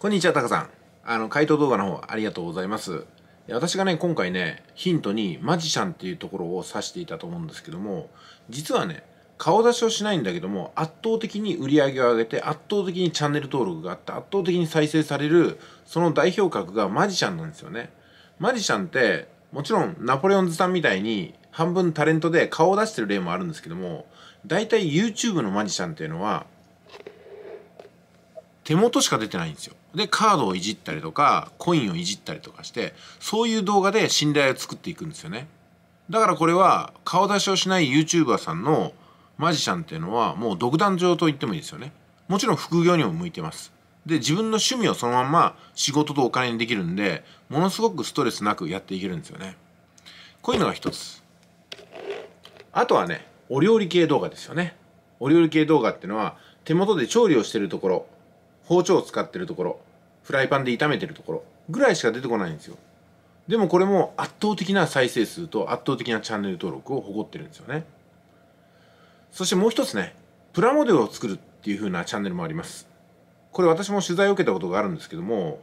こんにちは、タカさん。あの、回答動画の方ありがとうございます。私がね、今回ね、ヒントにマジシャンっていうところを指していたと思うんですけども、実はね、顔出しをしないんだけども、圧倒的に売り上げを上げて、圧倒的にチャンネル登録があって、圧倒的に再生される、その代表格がマジシャンなんですよね。マジシャンって、もちろんナポレオンズさんみたいに、半分タレントで顔を出してる例もあるんですけども、大体 YouTube のマジシャンっていうのは、手元しか出てないんですよ。で、カードをいじったりとか、コインをいじったりとかして、そういう動画で信頼を作っていくんですよね。だからこれは、顔出しをしない YouTuber さんのマジシャンっていうのは、もう独壇場と言ってもいいですよね。もちろん副業にも向いてます。で、自分の趣味をそのまま仕事とお金にできるんで、ものすごくストレスなくやっていけるんですよね。こういうのが一つ。あとはね、お料理系動画ですよね。お料理系動画っていうのは、手元で調理をしてるところ包丁を使ってるところフライパンで炒めてるところぐらいしか出てこないんですよでもこれも圧倒的な再生数と圧倒的なチャンネル登録を誇ってるんですよねそしてもう一つねプラモデルを作るっていう風なチャンネルもありますこれ私も取材を受けたことがあるんですけども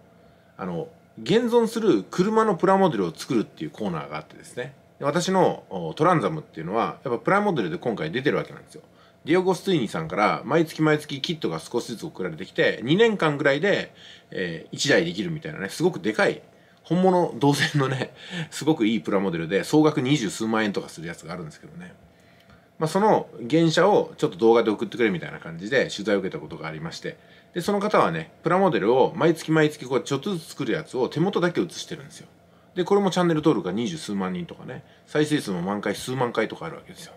あの現存する車のプラモデルを作るっていうコーナーがあってですね私のトランザムっていうのはやっぱプラモデルで今回出てるわけなんですよディオゴ・スティーニさんから毎月毎月キットが少しずつ送られてきて2年間ぐらいで、えー、1台できるみたいなねすごくでかい本物同線のね すごくいいプラモデルで総額二十数万円とかするやつがあるんですけどね、まあ、その原車をちょっと動画で送ってくれみたいな感じで取材を受けたことがありましてでその方はねプラモデルを毎月毎月こうちょっとずつ作るやつを手元だけ写してるんですよでこれもチャンネル登録が二十数万人とかね再生数も満回数万回とかあるわけですよ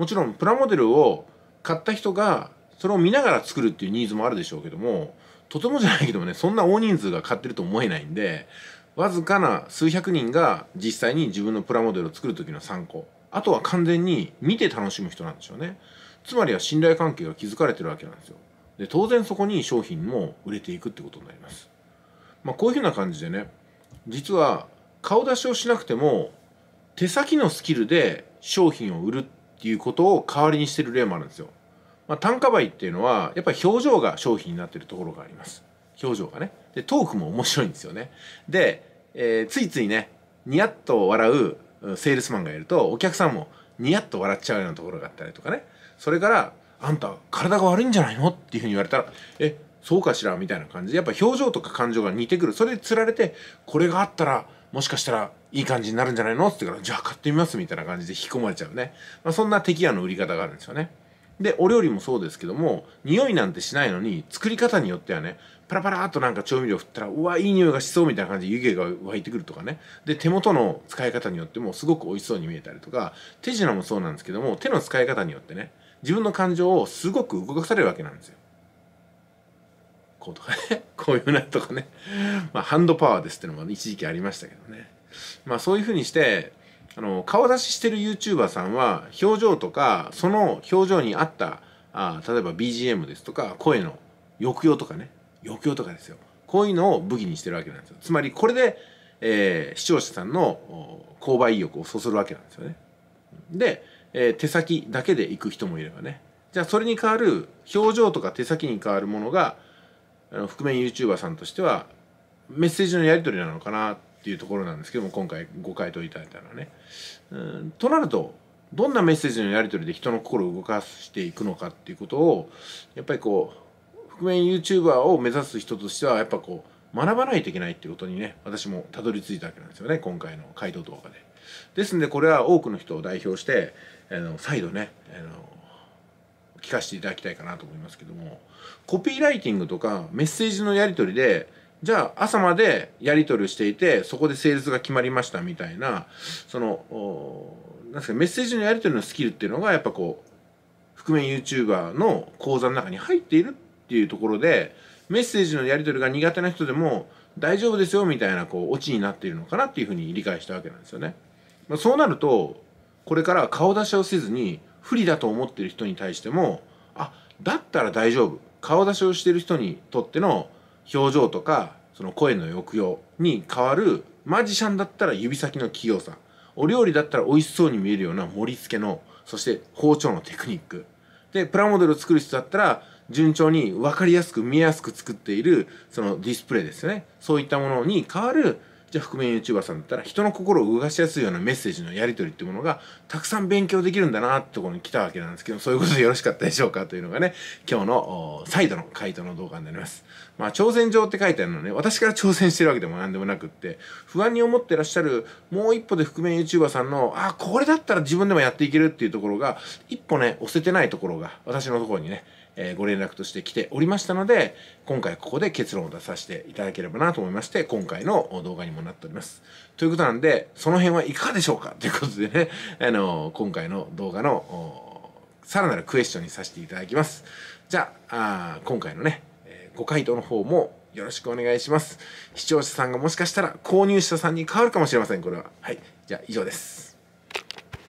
もちろんプラモデルを買った人がそれを見ながら作るっていうニーズもあるでしょうけどもとてもじゃないけどもねそんな大人数が買ってると思えないんでわずかな数百人が実際に自分のプラモデルを作る時の参考あとは完全に見て楽しむ人なんでしょうねつまりは信頼関係が築かれてるわけなんですよで当然そこに商品も売れていくってことになりますまあこういうふうな感じでね実は顔出しをしなくても手先のスキルで商品を売るっっていうことを代わりにしてる例もあるんですよ。まあ、単価倍っていうのはやっぱり表情が商品になってるところがあります。表情がね。でトークも面白いんですよね。で、えー、ついついねニヤッと笑うセールスマンがいるとお客さんもニヤッと笑っちゃうようなところがあったりとかねそれから「あんた体が悪いんじゃないの?」っていうふうに言われたら「えそうかしら?」みたいな感じでやっぱ表情とか感情が似てくるそれでつられてこれがあったら「もしかしたらいい感じになるんじゃないのって言うから、じゃあ買ってみますみたいな感じで引き込まれちゃうね。まあ、そんな適キの売り方があるんですよね。で、お料理もそうですけども、匂いなんてしないのに、作り方によってはね、パラパラっとなんか調味料振ったら、うわ、いい匂いがしそうみたいな感じで湯気が湧いてくるとかね。で、手元の使い方によってもすごく美味しそうに見えたりとか、手品もそうなんですけども、手の使い方によってね、自分の感情をすごく動かされるわけなんですよ。こうとかねこういうなとかね まあハンドパワーですっていうのも一時期ありましたけどねまあそういうふうにしてあの顔出ししてる YouTuber さんは表情とかその表情に合ったあ例えば BGM ですとか声の抑揚とかね抑揚とかですよこういうのを武器にしてるわけなんですよつまりこれで、えー、視聴者さんの購買意欲をそそるわけなんですよねで、えー、手先だけで行く人もいればねじゃあそれに代わる表情とか手先に代わるものが覆面 YouTuber さんとしてはメッセージのやり取りなのかなっていうところなんですけども今回ご回答いただいたのはね。うんとなるとどんなメッセージのやり取りで人の心を動かしていくのかっていうことをやっぱりこう覆面 YouTuber を目指す人としてはやっぱこう学ばないといけないっていうことにね私もたどり着いたわけなんですよね今回の回答動画で。ですんでこれは多くの人を代表してあの再度ねあの聞かせていただきたいかなと思いますけどもコピーライティングとかメッセージのやり取りでじゃあ朝までやり取りしていてそこで成立が決まりましたみたいなそのなんですかメッセージのやり取りのスキルっていうのがやっぱこう覆面 YouTuber の講座の中に入っているっていうところでメッセージのやり取りが苦手な人でも大丈夫ですよみたいなこうオチになっているのかなっていうふうに理解したわけなんですよね。まあ、そうなるとこれから顔出しをせずに不利だと思ってる人に対してもあだったら大丈夫顔出しをしてる人にとっての表情とかその声の抑揚に変わるマジシャンだったら指先の器用さお料理だったら美味しそうに見えるような盛り付けのそして包丁のテクニックでプラモデルを作る人だったら順調に分かりやすく見えやすく作っているそのディスプレイですよねそういったものに変わるじゃあ覆面 YouTuber さんだったら人の心を動かしやすいようなメッセージのやり取りっていうものがたくさん勉強できるんだなってところに来たわけなんですけどそういうことでよろしかったでしょうかというのがね今日の再度の回答の動画になります。まあ挑戦状って書いてあるのね私から挑戦してるわけでも何でもなくって不安に思ってらっしゃるもう一歩で覆面 YouTuber さんのあこれだったら自分でもやっていけるっていうところが一歩ね押せてないところが私のところにねえご連絡として来ておりましたので今回ここで結論を出させていただければなと思いまして今回の動画にもなっておりますということなんでその辺はいかがでしょうかということでね、あの今回の動画のさらなるクエスチョンにさせていただきますじゃあ今回のねご回答の方もよろしくお願いします。視聴者さんがもしかしたら購入者さんに変わるかもしれません、これは。はい。じゃあ以上です。